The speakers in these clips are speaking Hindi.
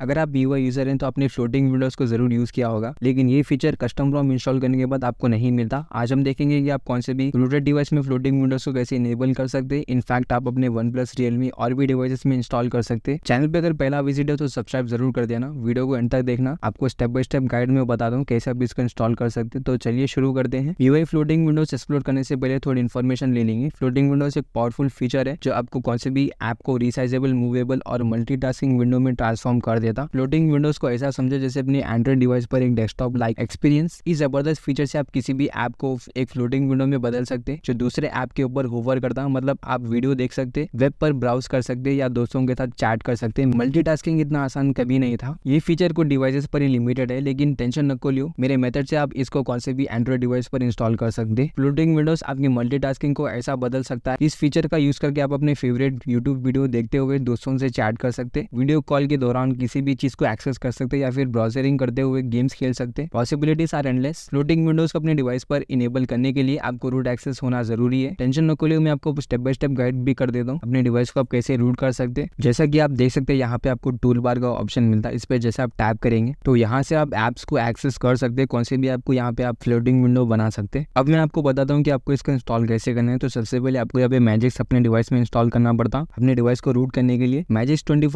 अगर आप वीवा यूजर हैं तो आपने फ्लोटिंग विंडोज को जरूर यूज किया होगा लेकिन ये फीचर कस्टम रोम इंस्टॉल करने के बाद आपको नहीं मिलता आज हम देखेंगे कि आप कौन से भी रूटेड डिवाइस में फ्लोटिंग विंडोज को कैसे इनेबल कर सकते हैं इनफैक्ट आप अपने वन प्लस रियलमी और भी डिवाइसेस में इंस्टॉल कर सकते चैनल पर अगर पहला विजिट है तो सब्सक्राइब जरूर कर देना वीडियो को एंड तक देखना आपको स्टेप बाय स्टेप गाइड में बता दूँ कैसे आप इसको इंस्टॉल कर सकते तो चलिए शुरू करते हैं वीवाई फ्लोटिंग विंडोज एक्सप्लोर करने से पहले थोड़ी इन्फॉर्मेशन ले लेंगे फ्लोटिंग विंडोज एक पावरफुल फीचर है जो आपको कौन से भी ऐप को रिसाइजेबल मूवेबल और मल्टी विंडो में ट्रांसफॉर्म कर दिया था फ्लोटिंग विंडोज को ऐसा समझो जैसे अपने एंड्रॉइड डिवाइस पर एक डेस्कटॉप लाइक एक्सपीरियंस इस जबरदस्त फीचर से आप किसी भी ऐप को एक फ्लोटिंग विंडो में बदल सकते जो दूसरे ऐप के ऊपर होवर करता है मतलब आप वीडियो देख सकते वेब पर ब्राउज कर सकते या दोस्तों के साथ चैट कर सकते मल्टी इतना आसान कभी नहीं था ये फीचर कुछ डिवाइसेस पर ही लिमिटेड है लेकिन टेंशन नको लियो मेरे मेथड से आप इसको कौन से भी एंड्रॉइड डिवाइस पर इंस्टॉल कर सकते फ्लोटिंग विंडोज आपकी मल्टी को ऐसा बदल सकता है इस फीचर का यूज करके आप अपने फेवरेट यूट्यूब वीडियो देखते हुए दोस्तों से चैट कर सकते वीडियो कॉल के दौरान किसी किसी भी चीज़ को एक्सेस कर सकते या फिर ब्राउजरिंग करते हुए गेम्स खेल सकते हैं possibilities are endless floating windows को अपने डिवाइस पर इनेबल करने के लिए आपको रूट एक्सेस होना जरूरी है टेंशन न को लिए मैं आपको स्टेप बाय स्टेप गाइड भी कर देता हूँ अपने डिवाइस को आप कैसे रूट कर सकते हैं जैसा कि आप देख सकते हैं यहाँ पे आपको टूल बार का ऑप्शन मिलता है इस पर जैसे आप टैप करेंगे तो यहाँ से आप एप्स को एक्सेस कर सकते हैं कौन से भी आपको यहाँ पे आप फ्लोटिंग विंडो बना सकते हैं अब मैं आपको बताता हूँ कि आपको इसको इंस्टॉल कैसे करना है तो सबसे पहले आपको यहाँ पे मैजिक्स अपने डिवाइस में इंस्टॉल करना पड़ता अपने डिवाइस को रूट करने के लिए मैजिक्स ट्वेंटी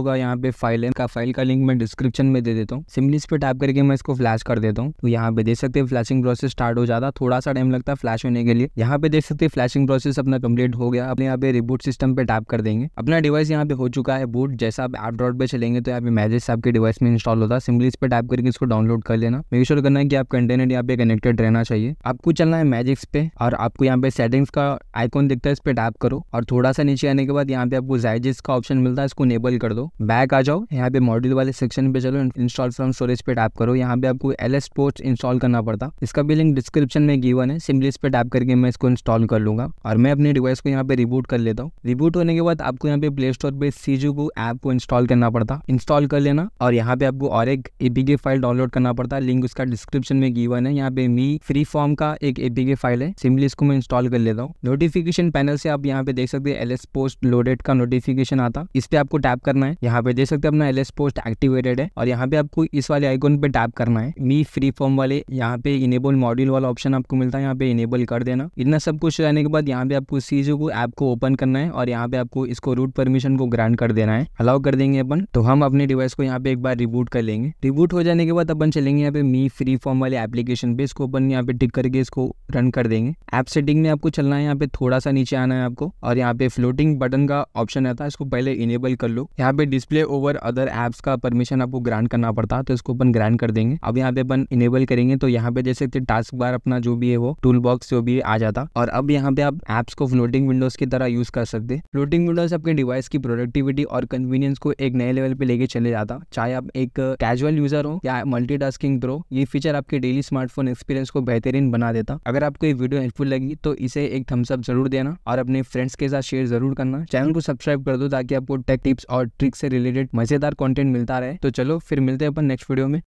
का यहाँ पे फाइल है फाइल का फाइल का लिंक मैं डिस्क्रिप्शन में दे देता हूँ सिम्पली पे टाइप करके मैं इसको फ्लैश कर देता हूँ तो यहाँ पे देख सकते हैं फ्लैशिंग प्रोसेस स्टार्ट हो जाता थोड़ा सा टाइम लगता है फ्लैश होने के लिए यहाँ पे देख सकते हैं फ्लैशिंग प्रोसेस अपना कम्प्लीट हो गया अपने यहाँ पे रिबूट सिस्टम पे टैप कर देंगे अपना डिवाइस यहाँ पे हो चुका है बूट जैसा आप एप डॉट पे चलेंगे तो यहाँ पे मैजेस आपके डिवाइस में इंस्टॉल होता है सिम्पली इस टाइप करके इसको डाउनलोड कर लेना मेक श्योर करना है कि आपका इंटरनेट यहाँ पे कनेक्टेड रहना चाहिए आपको चलना है मैजिक्स पे और आपको यहाँ पे सेटिंग्स का आइकॉन दिखता है इस पे टैप करो और थोड़ा सा नीचे आने के बाद यहाँ पे आपको जायजेस का ऑप्शन मिलता है इसको नेबल कर दो बैक आ जाओ यहाँ पे मॉड्यूल वाले सेक्शन पे चलो इंस्टॉल फ्रॉम स्टोरेज पे टैप करो यहाँ पे आपको एल एस पोस्ट इंस्टॉल करना पड़ता इसका भी लिंक डिस्क्रिप्शन में गिवन है सिंपली इस टैप करके मैं इसको इंस्टॉल कर लूंगा और मैं अपने डिवाइस को यहाँ पे रिबूट कर लेता हूँ रिबूट होने के बाद आपको यहाँ पे प्ले स्टोर पे सीजू को ऐप को इंस्टॉल करना पड़ता इंस्टॉल कर लेना और यहाँ पे आपको और एक एपीके फाइल डाउनलोड करना पड़ता लिंक उसका डिस्क्रिप्शन में गिवन है यहाँ पे मी फ्री फॉर्म का एक एपीके फाइल है सिंपली इसको मैं इंस्टॉल कर लेता हूँ नोटिफिकेशन पैनल से आप यहाँ पे देख सकते हैं एल एस पोस्ट लोडेड का नोटिफिकेशन आता इस पे आपको टैप करना है यहाँ पे देख सकते हैं अपना एल एस पोस्ट एक्टिवेटेड है और यहाँ पे आपको इस वाले आइकोन पे टैप करना है मी फ्री फॉर्म वाले यहाँ पे इनेबल मॉड्यूल वाला ऑप्शन आपको मिलता है यहाँ पे इनेबल कर देना इतना सब कुछ रहने के बाद यहाँ पे आपको सीजो को ऐप को ओपन करना है और यहाँ पे आपको इसको रूट परमिशन को ग्रांट कर देना है अलाउ कर देंगे अपन तो हम अपने डिवाइस को यहाँ पे एक बार रिबूट कर लेंगे रिबूट हो जाने के बाद अपन चलेंगे यहाँ पे मी फ्री फॉर्म वाले एप्लीकेशन पे इसको अपन यहाँ पे टिक करके इसको रन कर देंगे ऐप सेटिंग में आपको चलना है यहाँ पे थोड़ा सा नीचे आना है आपको और यहाँ पे फ्लोटिंग बटन का ऑप्शन रहता है इसको पहले इनेबल कर लो यहाँ पे display over other other apps का परमिशन आपको ग्रांट करना पड़ता है तो इसको अपन ग्रांट कर देंगे अब यहाँ पे अपन इनेबल करेंगे तो यहाँ पे जैसे टास्क बार अपना जो भी है वो टूल बॉक्स जो भी आ जाता और अब यहाँ पे आप एप्स को फ्लोटिंग विंडोज की तरह यूज कर सकते फ्लोटिंग विंडोज आपके डिवाइस की प्रोडक्टिविटी और कन्वीनियंस को एक नए लेवल पे लेके चले जाता चाहे आप एक कैजुअल यूजर हो या मल्टी टास्किंग प्रो ये फीचर आपके डेली स्मार्टफोन एक्सपीरियंस को बेहतरीन बना देता अगर आपको ये वीडियो हेल्पफुल लगी तो इसे एक थम्सअप जरूर देना और अपने फ्रेंड्स के साथ शेयर जरूर करना चैनल को सब्सक्राइब कर दो ताकि आपको टेक टिप्स और ट्रिक्स से रिलेटेड मजेदार लगातार कॉन्टेंट मिलता रहे तो चलो फिर मिलते हैं अपन नेक्स्ट वीडियो में